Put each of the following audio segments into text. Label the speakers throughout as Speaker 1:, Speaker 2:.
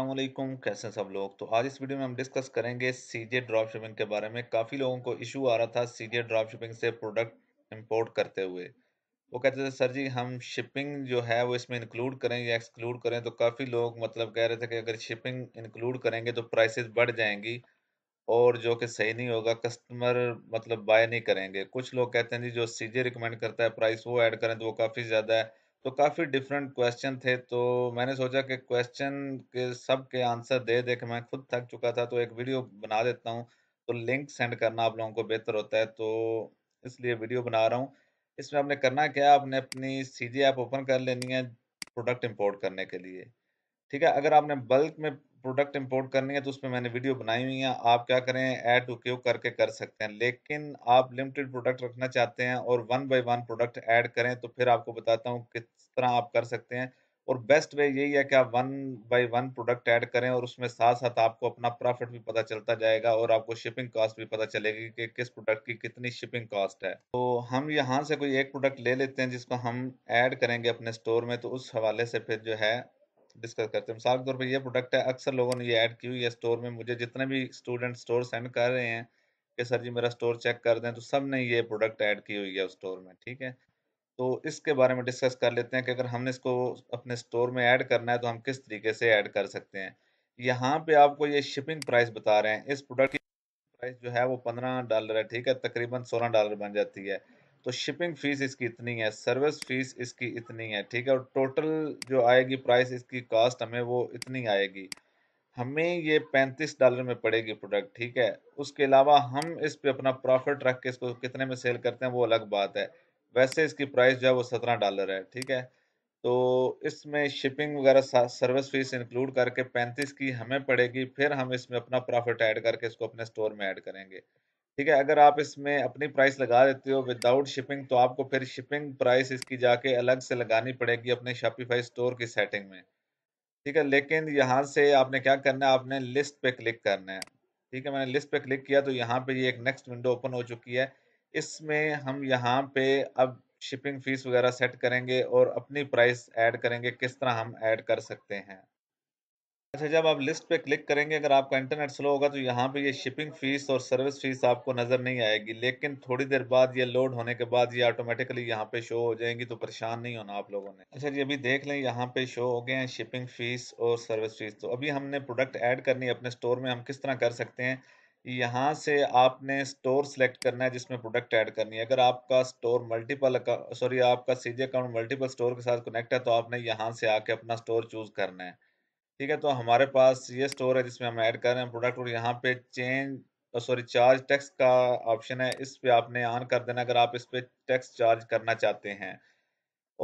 Speaker 1: अल्लाम कैसे हैं सब लोग तो आज इस वीडियो में हम डिस्कस करेंगे सीजे ड्रॉप शिपिंग के बारे में काफ़ी लोगों को इशू आ रहा था सीजे ड्रॉप शिपिंग से प्रोडक्ट इंपोर्ट करते हुए वो कहते थे सर जी हम शिपिंग जो है वो इसमें इंक्लूड करें या एक्सक्लूड करें तो काफ़ी लोग मतलब कह रहे थे कि अगर शिपिंग इंक्लूड करेंगे तो प्राइसेस बढ़ जाएंगी और जो कि सही नहीं होगा कस्टमर मतलब बाय नहीं करेंगे कुछ लोग कहते हैं जी जो सीजे रिकमेंड करता है प्राइस वो ऐड करें तो वो काफ़ी ज़्यादा है तो काफ़ी डिफरेंट क्वेश्चन थे तो मैंने सोचा कि क्वेश्चन के सब के आंसर दे दे के मैं खुद थक चुका था तो एक वीडियो बना देता हूँ तो लिंक सेंड करना आप लोगों को बेहतर होता है तो इसलिए वीडियो बना रहा हूँ इसमें आपने करना क्या है आपने अपनी सी ऐप ओपन कर लेनी है प्रोडक्ट इम्पोर्ट करने के लिए ठीक है अगर आपने बल्क में प्रोडक्ट इंपोर्ट करनी है तो उसमें मैंने वीडियो बनाई हुई है आप क्या करें ऐड टू क्यू करके कर सकते हैं लेकिन आप लिमिटेड प्रोडक्ट रखना चाहते हैं और one by one product add करें तो फिर आपको बताता हूँ किस तरह आप कर सकते हैं और बेस्ट वे यही है कि आप one by one product add करें और उसमें साथ साथ आपको अपना प्रॉफिट भी पता चलता जाएगा और आपको शिपिंग कॉस्ट भी पता चलेगी कि किस प्रोडक्ट की कितनी शिपिंग कॉस्ट है तो हम यहाँ से कोई एक प्रोडक्ट ले लेते हैं जिसको हम ऐड करेंगे अपने स्टोर में तो उस हवाले से फिर जो है डिस्कस करते हैं मिसाल के तौर पर यह प्रोडक्ट है अक्सर लोगों ने ये ऐड की हुई है स्टोर में मुझे जितने भी स्टूडेंट स्टोर सेंड कर रहे हैं कि सर जी मेरा स्टोर चेक कर दें तो सब ने ये प्रोडक्ट ऐड की हुई है उस स्टोर में ठीक है तो इसके बारे में डिस्कस कर लेते हैं कि अगर हमने इसको अपने स्टोर में ऐड करना है तो हम किस तरीके से ऐड कर सकते हैं यहाँ पे आपको ये शिपिंग प्राइस बता रहे हैं इस प्रोडक्ट की प्राइस जो है वो पंद्रह डॉलर है ठीक है तकरीबन सोलह डॉलर बन जाती है तो शिपिंग फीस इसकी इतनी है सर्विस फीस इसकी इतनी है ठीक है और टोटल जो आएगी प्राइस इसकी कास्ट हमें वो इतनी आएगी हमें ये पैंतीस डॉलर में पड़ेगी प्रोडक्ट ठीक है उसके अलावा हम इस पे अपना प्रॉफिट रख के इसको कितने में सेल करते हैं वो अलग बात है वैसे इसकी प्राइस जो है वो सत्रह डॉलर है ठीक है तो इसमें शिपिंग वगैरह सर्विस फीस इंक्लूड करके पैंतीस की हमें पड़ेगी फिर हम इसमें अपना प्रॉफिट ऐड करके इसको अपने स्टोर में ऐड करेंगे ठीक है अगर आप इसमें अपनी प्राइस लगा देते हो विदाउट शिपिंग तो आपको फिर शिपिंग प्राइस इसकी जाके अलग से लगानी पड़ेगी अपने शॉपिफाई स्टोर की सेटिंग में ठीक है लेकिन यहाँ से आपने क्या करना है आपने लिस्ट पे क्लिक करना है ठीक है मैंने लिस्ट पे क्लिक किया तो यहाँ पे ये एक नेक्स्ट विंडो ओपन हो चुकी है इसमें हम यहाँ पे अब शिपिंग फीस वगैरह सेट करेंगे और अपनी प्राइस ऐड करेंगे किस तरह हम ऐड कर सकते हैं अच्छा जब आप लिस्ट पे क्लिक करेंगे अगर आपका इंटरनेट स्लो होगा तो यहाँ पे ये शिपिंग फीस और सर्विस फीस आपको नज़र नहीं आएगी लेकिन थोड़ी देर बाद ये लोड होने के बाद ये ऑटोमेटिकली यहाँ पे शो हो जाएंगी तो परेशान नहीं होना आप लोगों ने अच्छा जी अभी देख लें यहाँ पे शो हो गए हैं शिपिंग फीस और सर्विस फीस तो अभी हमने प्रोडक्ट ऐड करनी है अपने स्टोर में हम किस तरह कर सकते हैं यहाँ से आपने स्टोर सेलेक्ट करना है जिसमें प्रोडक्ट ऐड करनी है अगर आपका स्टोर मल्टीपल सॉरी आपका सीजे अकाउंट मल्टीपल स्टोर के साथ कनेक्ट है तो आपने यहाँ से आके अपना स्टोर चूज़ करना है ठीक है तो हमारे पास ये स्टोर है जिसमें हम ऐड कर रहे हैं प्रोडक्ट और यहाँ पे चेंज सॉरी चार्ज टैक्स का ऑप्शन है इस पे आपने ऑन कर देना अगर आप इस पे टैक्स चार्ज करना चाहते हैं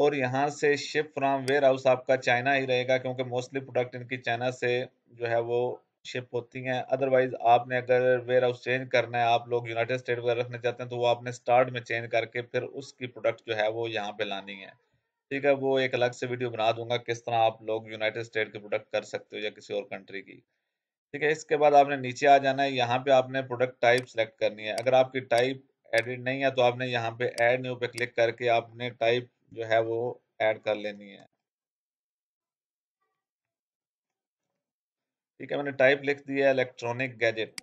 Speaker 1: और यहाँ से शिप फ्राम वेयर हाउस आपका चाइना ही रहेगा क्योंकि मोस्टली प्रोडक्ट इनकी चाइना से जो है वो शिप होती हैं अदरवाइज आपने अगर वेयर हाउस चेंज करना है आप लोग यूनाइटेड स्टेट वगैरह रखना चाहते हैं तो वो आपने स्टार्ट में चेंज करके फिर उसकी प्रोडक्ट जो है वो यहाँ पे लानी है ठीक है वो एक अलग से वीडियो बना दूंगा किस तरह आप लोग यूनाइटेड स्टेट के प्रोडक्ट कर सकते हो या किसी और कंट्री की ठीक है इसके बाद आपने नीचे आ जाना है यहाँ पे आपने प्रोडक्ट टाइप सेलेक्ट करनी है अगर आपकी टाइप एडिट नहीं है तो आपने यहाँ पे ऐड न्यू पे क्लिक करके आपने टाइप जो है वो ऐड कर लेनी है ठीक है मैंने टाइप लिख दिया है इलेक्ट्रॉनिक गैजेट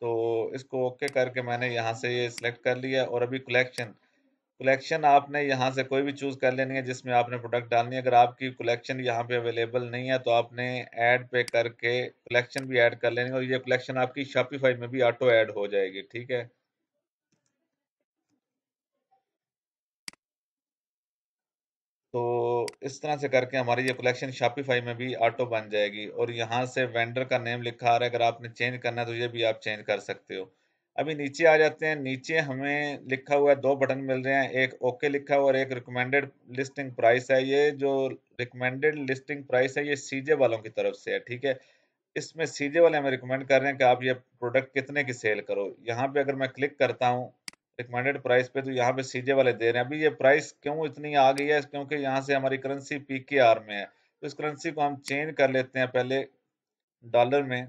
Speaker 1: तो इसको ओके करके मैंने यहाँ से ये सिलेक्ट कर लिया और अभी कलेक्शन कलेक्शन आपने यहाँ से कोई भी चूज़ कर लेनी है जिसमें आपने प्रोडक्ट डालनी है अगर आपकी कलेक्शन यहाँ पे अवेलेबल नहीं है तो आपने ऐड पे करके कलेक्शन भी ऐड कर लेनी है और ये कलेक्शन आपकी शॉपिफाई में भी ऑटो ऐड हो जाएगी ठीक है तो इस तरह से करके हमारी ये कलेक्शन शॉपिफाई में भी ऑटो बन जाएगी और यहाँ से वेंडर का नेम लिखा आ रहा है अगर आपने चेंज करना है तो ये भी आप चेंज कर सकते हो अभी नीचे आ जाते हैं नीचे हमें लिखा हुआ है दो बटन मिल रहे हैं एक ओके okay लिखा हुआ और एक रिकमेंडेड लिस्टिंग प्राइस है ये जो रिकमेंडेड लिस्टिंग प्राइस है ये सीजे वालों की तरफ से है ठीक है इसमें सीजे वाले हमें रिकमेंड कर रहे हैं कि आप ये प्रोडक्ट कितने की सेल करो यहाँ पे अगर मैं क्लिक करता हूँ रिकमेंडेड प्राइस पे तो यहाँ पे सीजे वाले दे रहे हैं अभी ये प्राइस क्यों इतनी आ गई है क्योंकि यहाँ से हमारी करेंसी पी के आर में है तो इस करेंसी को हम चेंज कर लेते हैं पहले डॉलर में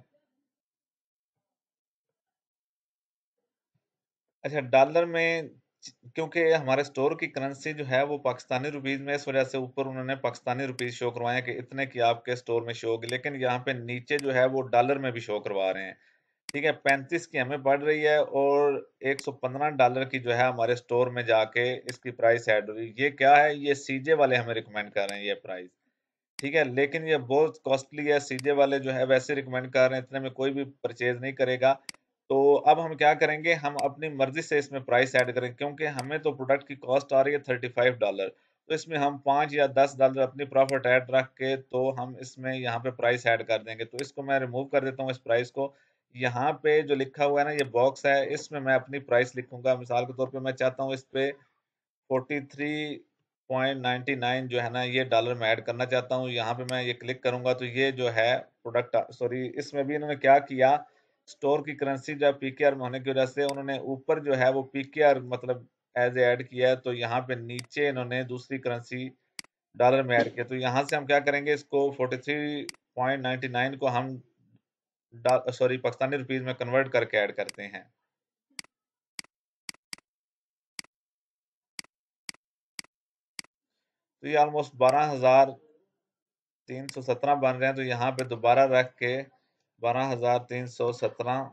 Speaker 1: अच्छा, डॉलर में क्योंकि हमारे स्टोर की करेंसी जो है वो पाकिस्तानी रुपीज़ में, इस वज़ह से ऊपर उन्होंने पाकिस्तानी रुपीज़ शो करवाए कि इतने की आपके स्टोर में शो होगी, लेकिन यहाँ पे नीचे जो है वो डॉलर में भी शो करवा रहे हैं। ठीक है, पैंतीस की हमें बढ़ रही है और एक सौ पंद्रह डॉलर की जो है हमारे स्टोर में जाके इसकी प्राइस ऐड हो रही है। ये क्या है? ये सीजे वाले हमें रिकमेंड कर रहे हैं ये प्राइस। ठीक है, लेकिन ये बहुत कॉस्टली है, सीजे वाले जो है वैसे रिकमेंड कर रहे हैं, इतने में कोई भी परचेज़ नहीं करेगा। तो अब हम क्या करेंगे हम अपनी मर्जी से इसमें प्राइस ऐड करेंगे क्योंकि हमें तो प्रोडक्ट की कॉस्ट आ रही है थर्टी फाइव डॉलर तो इसमें हम पाँच या दस डॉलर अपनी प्रॉफिट ऐड रख के तो हम इसमें यहाँ पे प्राइस ऐड कर देंगे तो इसको मैं रिमूव कर देता हूँ इस प्राइस को यहाँ पे जो लिखा हुआ है ना ये बॉक्स है इसमें मैं अपनी प्राइस लिखूंगा मिसाल के तौर पर मैं चाहता हूँ इस पे forty three point ninety nine जो है ना ये डॉलर में ऐड करना चाहता हूँ यहाँ पे मैं ये क्लिक करूँगा तो ये जो है प्रोडक्ट सॉरी इसमें भी इन्होंने क्या किया स्टोर की करेंसी जो पीकेआर में होने की वजह से उन्होंने ऊपर जो है वो पीकेआर मतलब एज ऐड किया है तो यहाँ पे नीचे इन्होंने दूसरी करेंसी डॉलर में ऐड किया तो यहाँ से हम क्या करेंगे इसको 43.99 को हम सॉरी पाकिस्तानी रुपीज में कन्वर्ट करके ऐड करते हैं तो ये ऑलमोस्ट बारह हजार तीन सौ सत्रह बन रहे हैं तो यहाँ पे दोबारा रख के बारह हज़ार तीन सौ सत्रह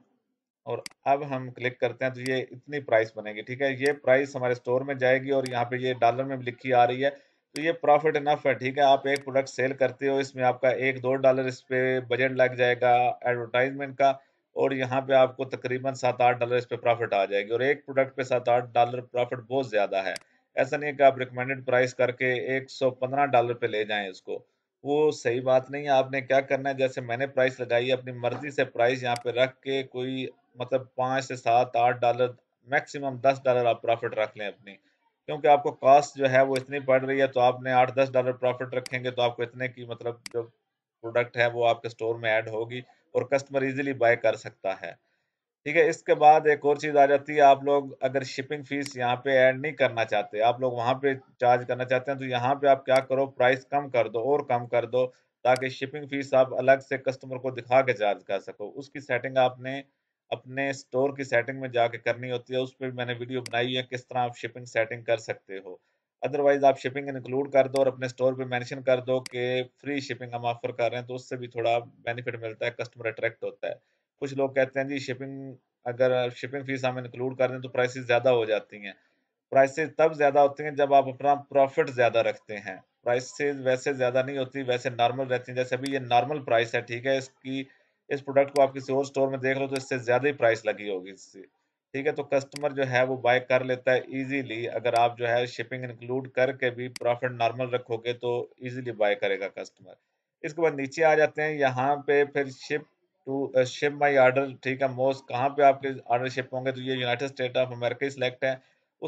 Speaker 1: और अब हम क्लिक करते हैं तो ये इतनी प्राइस बनेगी ठीक है ये प्राइस हमारे स्टोर में जाएगी और यहाँ पे ये डॉलर में लिखी आ रही है तो ये प्रॉफिट इनफ है ठीक है आप एक प्रोडक्ट सेल करते हो इसमें आपका एक दो डॉलर इस पर बजट लग जाएगा एडवर्टाइजमेंट का और यहाँ पे आपको तकरीबन सात आठ डॉलर इस पर प्रॉफिट आ जाएगी और एक प्रोडक्ट पे सात आठ डॉलर प्रॉफिट बहुत ज़्यादा है ऐसा नहीं है कि आप रिकमेंडेड प्राइस करके एक सौ पंद्रह डॉलर पे ले जाएं इसको वो सही बात नहीं है आपने क्या करना है जैसे मैंने प्राइस लगाई है अपनी मर्जी से प्राइस यहाँ पे रख के कोई मतलब पाँच से सात आठ डॉलर मैक्सिमम दस डॉलर आप प्रॉफिट रख लें अपनी क्योंकि आपको कॉस्ट जो है वो इतनी पड़ रही है तो आपने आठ दस डॉलर प्रॉफिट रखेंगे तो आपको इतने की मतलब जो प्रोडक्ट है वो आपके स्टोर में ऐड होगी और कस्टमर इजीली बाय कर सकता है ठीक है इसके बाद एक और चीज़ आ जाती है आप लोग अगर शिपिंग फीस यहाँ पे ऐड नहीं करना चाहते आप लोग वहाँ पे चार्ज करना चाहते हैं तो यहाँ पे आप क्या करो प्राइस कम कर दो और कम कर दो ताकि शिपिंग फीस आप अलग से कस्टमर को दिखा के चार्ज कर सको उसकी सेटिंग आपने अपने स्टोर की सेटिंग में जाके करनी होती है उस पर मैंने वीडियो बनाई है किस तरह आप शिपिंग सेटिंग कर सकते हो अदरवाइज आप शिपिंग इंक्लूड कर दो और अपने स्टोर पे मेंशन कर दो कि फ्री शिपिंग हम ऑफर कर रहे हैं तो उससे भी थोड़ा बेनिफिट मिलता है कस्टमर अट्रैक्ट होता है कुछ लोग कहते हैं जी शिपिंग अगर शिपिंग फीस हम इंक्लूड कर दें तो प्राइसेस ज़्यादा हो जाती हैं प्राइसेस तब ज़्यादा होती हैं जब आप अपना प्रॉफिट ज़्यादा रखते हैं प्राइसेस वैसे ज़्यादा नहीं होती वैसे नॉर्मल रहती हैं जैसे अभी ये नॉर्मल प्राइस है ठीक है इसकी इस प्रोडक्ट को आप किसी और स्टोर में देख लो तो इससे ज़्यादा ही प्राइस लगी होगी इससे ठीक है तो कस्टमर जो है वो बाय कर लेता है ईजिली अगर आप जो है शिपिंग इंक्लूड करके भी प्रॉफिट नॉर्मल रखोगे तो ईजिली बाय करेगा कस्टमर इसके बाद नीचे आ जाते हैं यहाँ पे फिर ship to ship my order ठीक है मोस्ट कहाँ पे आपके आर्डर शिप होंगे तो ये यूनाइटेड स्टेट ऑफ अमेरिका ही सिलेक्ट है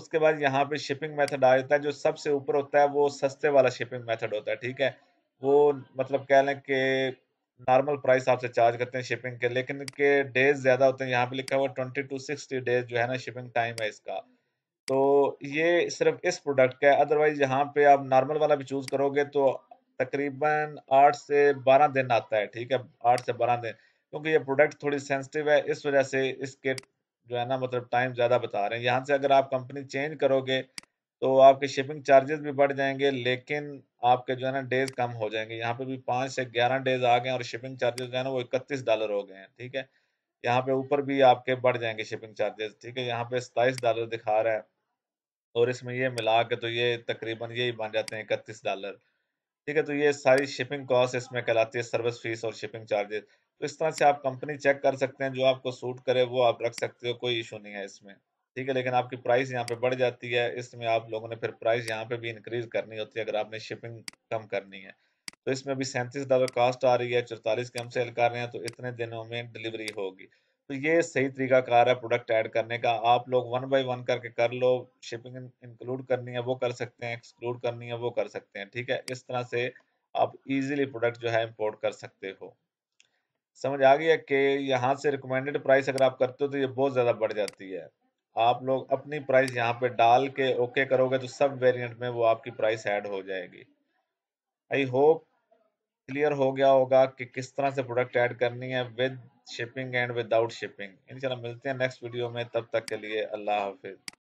Speaker 1: उसके बाद यहाँ पे शिपिंग मेथड आ जाता है जो सबसे ऊपर होता है वो सस्ते वाला शिपिंग मेथड होता है ठीक है वो मतलब कह लें कि नॉर्मल प्राइस आपसे चार्ज करते हैं शिपिंग के लेकिन के डेज ज़्यादा होते हैं यहाँ पे लिखा हुआ ट्वेंटी टू सिक्सटी डेज जो है ना शिपिंग टाइम है इसका तो ये सिर्फ इस प्रोडक्ट का है अदरवाइज यहाँ पे आप नॉर्मल वाला भी चूज़ करोगे तो तकरीबन आठ से बारह दिन आता है ठीक है आठ से बारह दिन क्योंकि ये प्रोडक्ट थोड़ी सेंसिटिव है इस वजह से इसके जो है ना मतलब टाइम ज़्यादा बता रहे हैं यहाँ से अगर आप कंपनी चेंज करोगे तो आपके शिपिंग चार्जेस भी बढ़ जाएंगे लेकिन आपके जो है ना डेज कम हो जाएंगे यहाँ पे भी पाँच से ग्यारह डेज आ गए और शिपिंग चार्जेस जो है ना वो इकतीस डॉलर हो गए हैं ठीक है यहाँ पे ऊपर भी आपके बढ़ जाएंगे शिपिंग चार्जेस ठीक है यहाँ पे सताइस डॉलर दिखा रहा है और इसमें ये मिला के तो ये तकरीबन यही बन जाते हैं इकतीस डॉलर ठीक है तो ये सारी शिपिंग कॉस्ट इसमें कहलाती है सर्विस फीस और शिपिंग चार्जेस तो इस तरह से आप कंपनी चेक कर सकते हैं जो आपको सूट करे वो आप रख सकते हो कोई इशू नहीं है इसमें ठीक है लेकिन आपकी प्राइस यहाँ पे बढ़ जाती है इसमें आप लोगों ने फिर प्राइस यहाँ पे भी इंक्रीज करनी होती है अगर आपने शिपिंग कम करनी है तो इसमें भी सैंतीस डॉलर कास्ट आ रही है चौतालीस के हम सेल कर रहे हैं तो इतने दिनों में डिलीवरी होगी तो ये सही तरीका कार है प्रोडक्ट ऐड करने का आप लोग वन बाय वन करके कर लो शिपिंग इंक्लूड करनी है वो कर सकते हैं एक्सक्लूड करनी है वो कर सकते हैं ठीक है इस तरह से आप इजीली प्रोडक्ट जो है इंपोर्ट कर सकते हो समझ आ गया कि यहाँ से रिकमेंडेड प्राइस अगर आप करते हो तो ये बहुत ज़्यादा बढ़ जाती है आप लोग अपनी प्राइस यहाँ पे डाल के ओके करोगे तो सब वेरिएंट में वो आपकी प्राइस ऐड हो जाएगी आई होप क्लियर हो गया होगा कि किस तरह से प्रोडक्ट ऐड करनी है with shipping and without shipping इन मिलते हैं नेक्स्ट वीडियो में तब तक के लिए अल्लाह हाफिज़